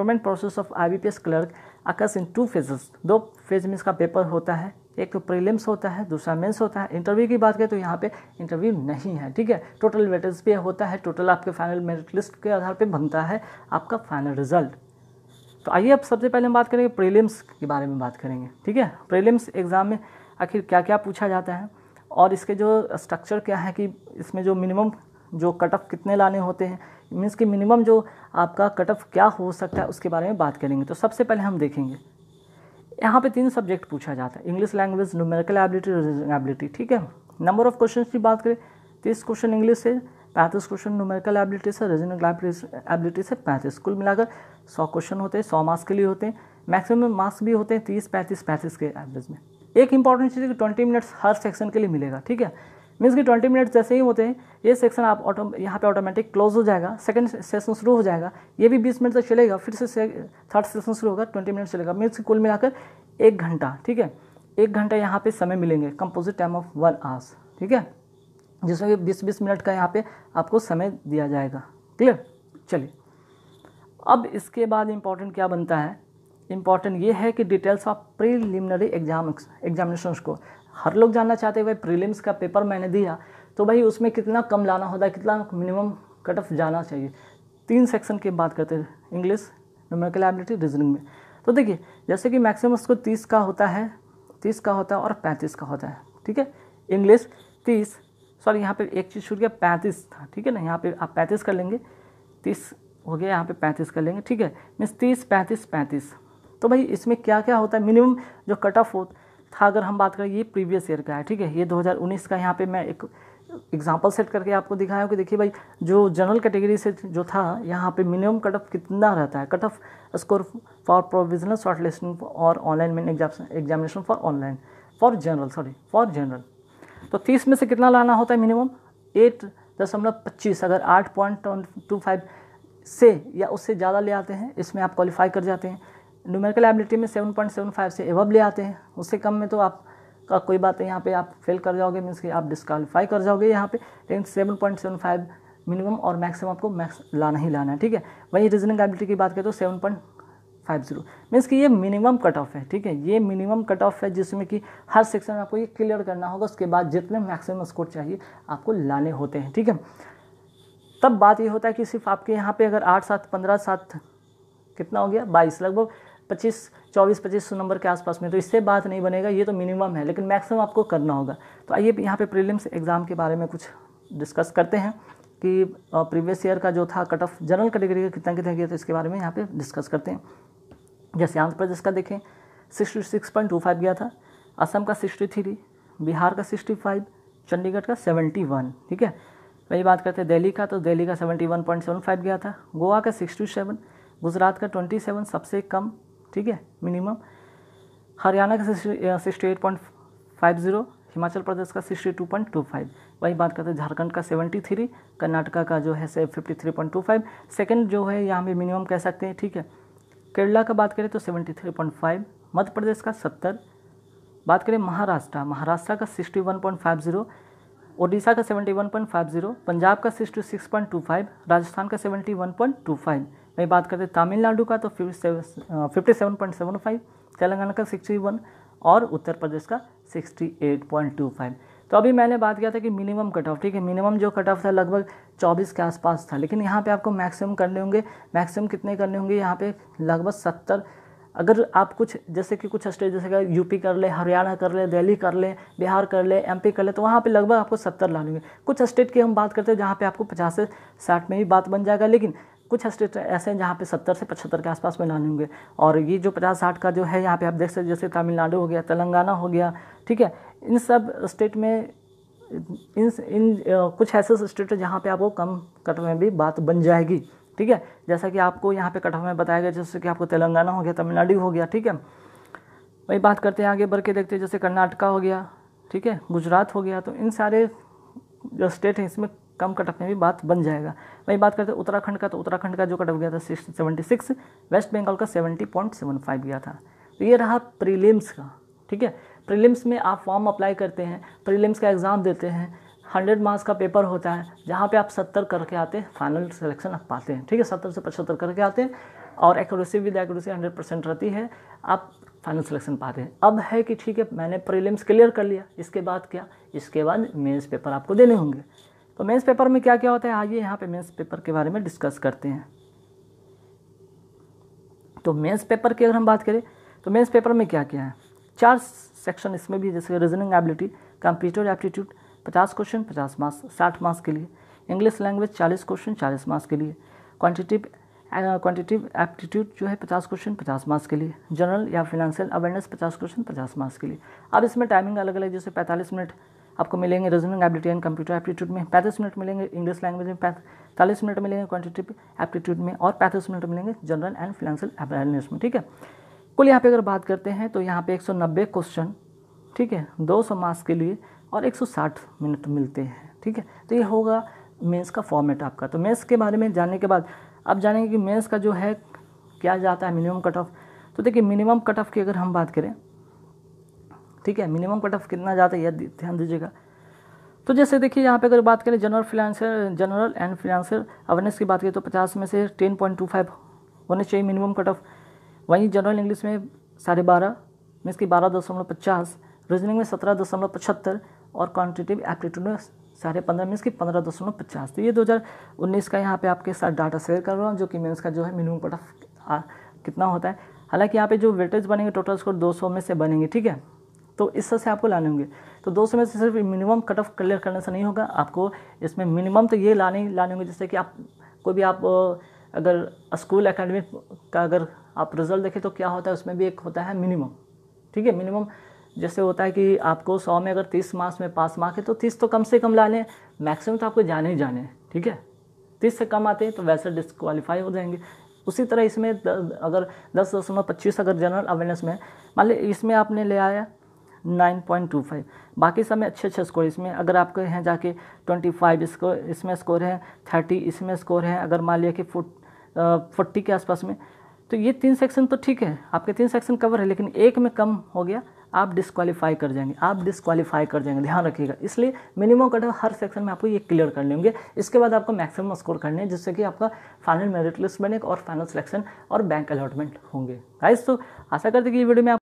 recruitment process of I B P S clerk occurs in two phases दो phase में इसका paper होता है एक तो प्रीलिम्स होता है दूसरा मेंस होता है इंटरव्यू की बात करें तो यहाँ पे इंटरव्यू नहीं है ठीक है टोटल वेटेज पे होता है टोटल आपके फाइनल मेरिट लिस्ट के आधार पे बनता है आपका फाइनल रिजल्ट तो आइए अब सबसे पहले हम बात करेंगे प्रीलिम्स के बारे में बात करेंगे ठीक है प्रीलिम्स एग्ज़ाम में आखिर क्या क्या पूछा जाता है और इसके जो स्ट्रक्चर क्या है कि इसमें जो मिनिमम जो कट ऑफ कितने लाने होते हैं मीन्स कि मिनिमम जो आपका कट ऑफ क्या हो सकता है उसके बारे में बात करेंगे तो सबसे पहले हम देखेंगे यहाँ पे तीन सब्जेक्ट पूछा जाता है English language numerical ability reasoning ability ठीक है नंबर ऑफ क्वेश्चन की बात करें तीस क्वेश्चन इंग्लिश से पैंतीस क्वेश्चन न्यूमेरिकल एबिलिटी से रीजनिंग एबिलिटी से पैंतीस कुल मिलाकर सौ क्वेश्चन होते हैं सौ मार्क्स के लिए होते हैं मैक्सिमम मार्क्स भी होते हैं तीस पैंतीस पैंतीस के एवरेज में एक इंपॉर्टेंट चीज़ है कि ट्वेंटी मिनट्स हर सेक्शन के लिए मिलेगा ठीक है मीन्स कि ट्वेंटी मिनट जैसे ही होते हैं ये सेक्शन आप ऑटो यहाँ पे ऑटोमेटिक क्लोज हो जाएगा सेकंड सेशन शुरू हो जाएगा ये भी बीस मिनट तक चलेगा फिर से थर्ड सेशन शुरू होगा ट्वेंटी मिनट चलेगा मीन्स कुल मिलाकर एक घंटा ठीक है एक घंटा यहाँ पे समय मिलेंगे composite time of one hours ठीक है जिसमें कि बीस बीस मिनट का यहाँ पे आपको समय दिया जाएगा क्लियर चलिए अब इसके बाद इम्पॉर्टेंट क्या बनता है इम्पॉर्टेंट ये है कि details of preliminary exam examination को हर लोग जानना चाहते हैं भाई प्रीलिम्स का पेपर मैंने दिया तो भाई उसमें कितना कम लाना होता है कितना मिनिमम कट ऑफ जाना चाहिए तीन सेक्शन की बात करते हैं इंग्लिश न्यूमेरिकल एबिलिटी रीजनिंग में तो देखिए जैसे कि मैक्सिमम उसको तीस का होता है तीस का होता है और पैंतीस का होता है ठीक है इंग्लिश तीस सॉरी यहाँ पे एक चीज़ छूट गया पैंतीस था ठीक है ना यहाँ पे आप पैंतीस कर लेंगे तीस हो गया यहाँ पे पैंतीस कर लेंगे ठीक है मीन्स तीस पैंतीस पैंतीस तो भाई इसमें क्या क्या होता है मिनिमम जो कट ऑफ हो था अगर हम बात करें ये प्रीवियस ईयर का है ठीक है ये 2019 का यहाँ पे मैं एक एग्जांपल सेट करके आपको दिखाया हूँ कि देखिए भाई जो जनरल कैटेगरी से जो था यहाँ पे मिनिमम कट ऑफ कितना रहता है cut off score for provisional short listing और online main examination for online for general sorry for general तो तीस में से कितना लाना होता है मिनिमम एट दशमलव पच्चीस अगर आठ पॉइंट टू फाइव से या उससे ज़्यादा ले आते हैं इसमें आप क्वालिफाई कर जाते हैं न्यूमेरिकल एबिलिटी में सेवन पॉइंट सेवन फाइव से एवब ले आते हैं उससे कम में तो आप का कोई बात है यहाँ पे आप फेल कर जाओगे मीन्स कि आप डिस्कालीफाई कर जाओगे यहाँ पे लेकिन seven point seven five minimum और मैक्सिमम आपको मैक्स लाना ही लाना है ठीक है वहीं रीजनिंग एबिलिटी की बात करें तो seven point five zero means कि ये मिनिमम कट ऑफ है ठीक है ये मिनिमम कट ऑफ है जिसमें कि हर सेक्शन में आपको ये क्लियर करना होगा उसके बाद जितने मैक्सिमम स्कोर चाहिए आपको लाने होते हैं ठीक है तब बात ये होता है कि सिर्फ आपके यहाँ पर अगर आठ सात पंद्रह सात कितना हो गया बाईस लगभग पच्चीस चौबीस पच्चीस सौ नंबर के आसपास में तो इससे बात नहीं बनेगा ये तो मिनिमम है लेकिन मैक्सिमम आपको करना होगा तो आइए यहाँ पे प्रीलिम्स एग्ज़ाम के बारे में कुछ डिस्कस करते हैं कि प्रीवियस ईयर का जो था कट ऑफ जनरल कैटेगरी का कितना कितना गया तो इसके बारे में यहाँ पे डिस्कस करते हैं जैसे आंध्र प्रदेश का देखें sixty six point two five गया था असम का सिक्सटी थ्री बिहार का सिक्सटी फाइव चंडीगढ़ का सेवेंटी वन ठीक है वही तो बात करते हैं दिल्ली का तो दिल्ली का seventy one point seven five गया था गोवा का सिक्सटी सेवन गुजरात का ट्वेंटी सेवन सबसे कम ठीक है मिनिमम हरियाणा का sixty eight point five zero Himachal Pradesh का sixty two point two five वही बात करते हैं झारखंड का सेवेंटी थ्री कर्नाटका का जो है से fifty three point two five second जो है यहाँ पे मिनिमम कह सकते हैं ठीक है केरला का बात करें तो seventy three point five Madhya Pradesh का सत्तर बात करें महाराष्ट्र महाराष्ट्र का sixty one point five zero Odisha का seventy one point five zero Punjab का sixty six point two five Rajasthan का seventy one point two five वही बात करते तमिलनाडु का तो fifty seven point seven five Telangana का सिक्सटी वन और उत्तर प्रदेश का sixty eight point two five तो अभी मैंने बात किया था कि मिनिमम कट ऑफ ठीक है मिनिमम जो कट ऑफ था लगभग 24 के आसपास था लेकिन यहाँ पे आपको मैक्सिमम करने होंगे मैक्सिमम कितने करने होंगे यहाँ पे लगभग 70 अगर आप कुछ जैसे कि कुछ स्टेट जैसे कि यूपी कर ले हरियाणा कर ले दिल्ली कर ले बिहार कर ले एमपी कर ले तो वहाँ पे लगभग आपको सत्तर ला लेंगे कुछ स्टेट की हम बात करते हैं जहाँ पे आपको पचास से साठ में भी बात बन जाएगा लेकिन कुछ स्टेट ऐसे हैं जहाँ पे सत्तर से पचहत्तर के आसपास लाने होंगे और ये जो पचास साठ का जो है यहाँ पे आप देख सकते जैसे तमिलनाडु हो गया तेलंगाना हो गया ठीक है इन सब स्टेट में इन इन कुछ ऐसे स्टेट जहाँ पे आपको कम कट में भी बात बन जाएगी ठीक है जैसा कि आपको यहाँ पे कट में बताया गया जैसे कि आपको तेलंगाना हो गया तमिलनाडु हो गया ठीक है वही बात करते हैं आगे बढ़ के देखते हैं जैसे कर्नाटका हो गया ठीक है गुजरात हो गया तो इन सारे जो स्टेट हैं इसमें कम कटक में भी बात बन जाएगा वही बात करते हैं उत्तराखंड का तो उत्तराखंड का जो कटअप गया था six seventy six West Bengal का सेवेंटी पॉइंट सेवन फाइव गया था तो ये रहा प्रीलिम्स का ठीक है प्रीलिम्स में आप फॉर्म अप्लाई करते हैं प्रीलिम्स का एग्ज़ाम देते हैं हंड्रेड मार्क्स का पेपर होता है जहाँ पे आप सत्तर करके आते हैं फाइनल सिलेक्शन आप पाते हैं ठीक है सत्तर से पचहत्तर करके आते हैं और accuracy with accuracy hundred percent रहती है आप फाइनल सिलेक्शन पाते हैं अब है कि ठीक है मैंने प्रीलिम्स क्लियर कर लिया इसके बाद क्या इसके बाद मेंस पेपर आपको देने होंगे तो मेंस पेपर में क्या क्या होता है आइए यहाँ पे मेंस पेपर के बारे में डिस्कस करते हैं तो मेंस पेपर की अगर हम बात करें तो मेंस पेपर में क्या क्या है चार सेक्शन इसमें भी जैसे रीजनिंग एबिलिटी कंप्यूटर एप्टीट्यूड पचास क्वेश्चन पचास मार्क्स साठ मार्क्स के लिए इंग्लिश लैंग्वेज चालीस क्वेश्चन चालीस मार्क्स के लिए क्वान्टिटिव क्वान्टिटिव एप्टीट्यूड जो है पचास क्वेश्चन पचास मार्क्स के लिए जनरल या फिनेंशियल अवेयरनेस पचास क्वेश्चन पचास मार्क्स के लिए अब इसमें टाइमिंग अलग अलग जैसे पैंतालीस मिनट आपको मिलेंगे reasoning ability and computer aptitude में पैंतीस मिनट मिलेंगे इंग्लिश लैंग्वेज में चालीस मिनट मिलेंगे क्वान्टिटिव एप्टीट्यूड में और पैंतीस मिनट मिलेंगे जनरल एंड फिनेंशियल अवेयरनेस में ठीक है कुल यहाँ पे अगर बात करते हैं तो यहाँ पे 190 क्वेश्चन ठीक है 200 मार्क्स के लिए और 160 मिनट मिलते हैं ठीक है तो ये होगा मेंस का फॉर्मेट आपका तो मेंस के बारे में जानने के बाद अब जानेंगे कि मेंस का जो है क्या जाता है मिनिमम कट ऑफ तो देखिए मिनिमम कट ऑफ की अगर हम बात करें ठीक है मिनिमम कट ऑफ कितना ज़्यादा है यह ध्यान दीजिएगा तो जैसे देखिए यहाँ पे अगर बात करें general financer general and financer awareness की बात करें तो पचास में से टेन पॉइंट टू फाइव होने चाहिए मिनिमम कट ऑफ वहीं जनरल इंग्लिश में साढ़े बारह मीन्स की बारह दशमलव पचास रीजनिंग में सत्रह दशमलव पचहत्तर और क्वान्टिटिव एप्टीट्यूड में साढ़े पंद्रह मीन्स की पंद्रह दशमलव पचास तो ये दो हज़ार उन्नीस का यहाँ पे आपके साथ डाटा शेयर कर रहा हूँ जो कि मीन्स का जो है मिनिमम कट ऑफ कितना होता है हालांकि यहाँ पे जो वेटेज बनेंगे टोटल स्कोर दो सौ में से बनेंगे ठीक है तो इस तरह से आपको लाने होंगे तो दोस्तों में से सिर्फ मिनिमम कट ऑफ क्लियर करने से नहीं होगा आपको इसमें मिनिमम तो ये लाने लाने होंगे जैसे कि आप कोई भी आप अगर स्कूल अकेडमिक का अगर आप रिज़ल्ट देखें तो क्या होता है उसमें भी एक होता है मिनिमम ठीक है मिनिमम जैसे होता है कि आपको सौ में अगर तीस मार्क्स में पास मार्क है तो तीस तो कम से कम ला लें मैक्सिमम तो आपको जाने ही जाने ठीक है तीस से कम आते हैं तो वैसे डिसक्वालीफाई हो जाएंगे उसी तरह इसमें अगर दस दशमलव पच्चीस अगर जनरल अवेयरनेस में मान ली इसमें आपने ले आया 9.25 बाकी सब में अच्छे अच्छे स्कोर इसमें अगर आपके हैं जाके 25 स्कोर इसमें स्कोर है 30 इसमें स्कोर है अगर मान लिया कि फोर्टी के आसपास में तो ये तीन सेक्शन तो ठीक है आपके तीन सेक्शन कवर है लेकिन एक में कम हो गया आप डिस्क्वालीफाई कर जाएंगे आप डिस्क्वालीफाई कर जाएंगे ध्यान रखिएगा इसलिए मिनिमम कट हर सेक्शन में आपको ये क्लियर कर लेंगे इसके बाद आपको मैक्सिमम स्कोर करने हैं जिससे कि आपका फाइनल मेरिट लिस्ट बने और फाइनल सिलेक्शन और बैंक अलॉटमेंट होंगे राइस तो आशा करते कि ये वीडियो में आप